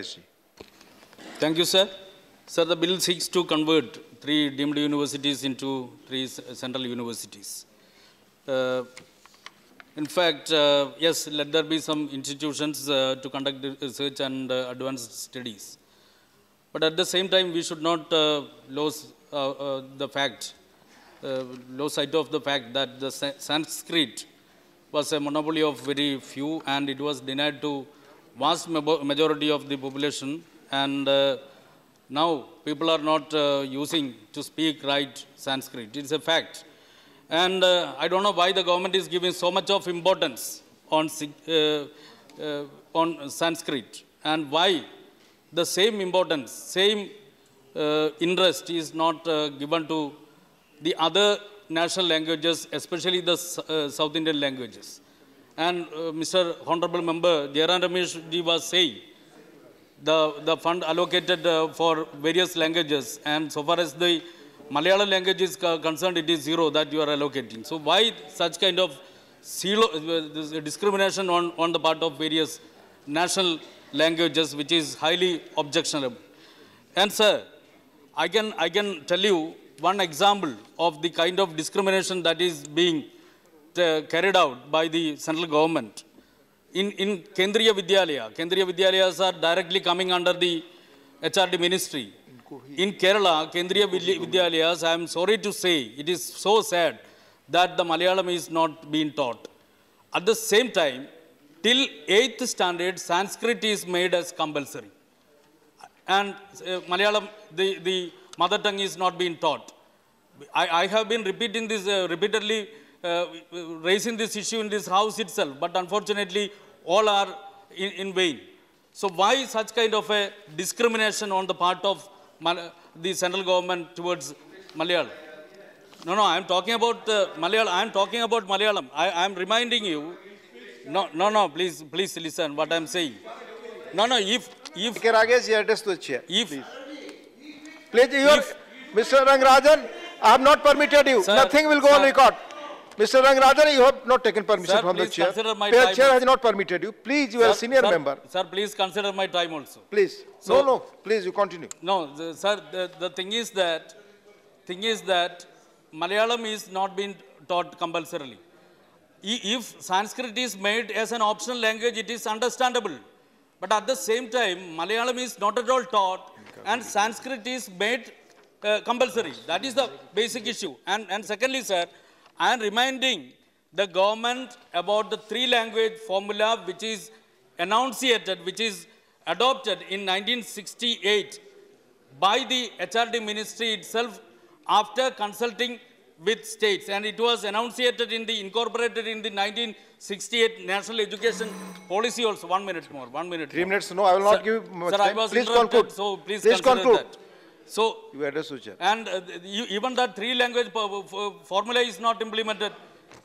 Yes, Thank you, sir. Sir, the bill seeks to convert three deemed universities into three central universities. Uh, in fact, uh, yes, let there be some institutions uh, to conduct research and uh, advanced studies. But at the same time, we should not uh, lose uh, the fact, lose sight of the fact that the Sanskrit was a monopoly of very few and it was denied to vast majority of the population and uh, now people are not uh, using to speak right Sanskrit. It's a fact. And uh, I don't know why the government is giving so much of importance on, uh, uh, on Sanskrit and why the same importance, same uh, interest is not given to the other national languages, especially the South Indian languages and uh, Mr. Honorable Member Jairam Ramesh Ji was saying, the, the fund allocated uh, for various languages and so far as the Malayalam language is concerned, it is zero that you are allocating. So why such kind of uh, discrimination on, on the part of various national languages, which is highly objectionable? And sir, I can, I can tell you one example of the kind of discrimination that is being uh, carried out by the central government in, in Kendriya Vidyalaya. Kendriya Vidyalayas are directly coming under the HRD ministry. In Kerala, Kendriya Vidyalayas, I am sorry to say, it is so sad that the Malayalam is not being taught. At the same time, till 8th standard, Sanskrit is made as compulsory. And uh, Malayalam, the, the mother tongue is not being taught. I, I have been repeating this uh, repeatedly uh, raising this issue in this house itself, but unfortunately, all are in, in vain. So why such kind of a discrimination on the part of Mal the central government towards Malayalam? No, no, I'm talking about uh, Malayalam. I'm talking about Malayalam. I, am reminding you. No, no, no, please, please listen what I'm saying. No, no, if... if Rakesh, your address to the chair. If... Please, please your, if, Mr. Rangarajan, I have not permitted you. Sir, Nothing will go sir, on record. Mr. Rangarajan, you have not taken permission sir, from the chair. My chair, chair has not permitted you. Please, you are a senior sir, member. Sir, please consider my time also. Please. So, no, no. Please, you continue. No, the, sir, the, the thing is that, thing is that Malayalam is not being taught compulsorily. If Sanskrit is made as an optional language, it is understandable. But at the same time, Malayalam is not at all taught and Sanskrit is made uh, compulsory. That is the basic issue. And, and secondly, sir, and reminding the government about the three language formula which is enunciated, which is adopted in 1968 by the HRD ministry itself after consulting with states and it was enunciated in the incorporated in the 1968 national education policy also one minute more one minute three more. minutes no i will not give you much sir, time. please conclude so please, please conclude that. So you had a And uh, you, even that three language formula is not implemented.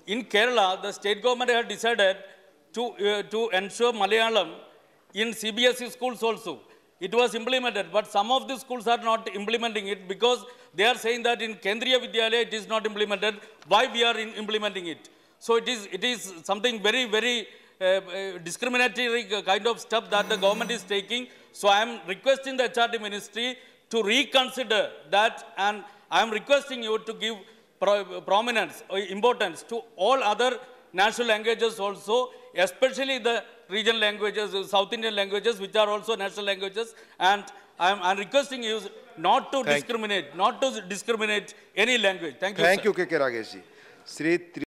In Kerala, the state government had decided to, uh, to ensure Malayalam in CBSE schools also. It was implemented, but some of the schools are not implementing it because they are saying that in Kendriya Vidyalaya it is not implemented. Why we are implementing it? So it is, it is something very, very uh, uh, discriminatory kind of step that the government is taking. So I am requesting the HRD ministry to reconsider that and I am requesting you to give prominence, uh, importance to all other national languages also, especially the regional languages, uh, South Indian languages, which are also national languages. And I'm, requesting you not to Thank discriminate, not to discriminate any language. Thank you. Thank sir. you, K. K.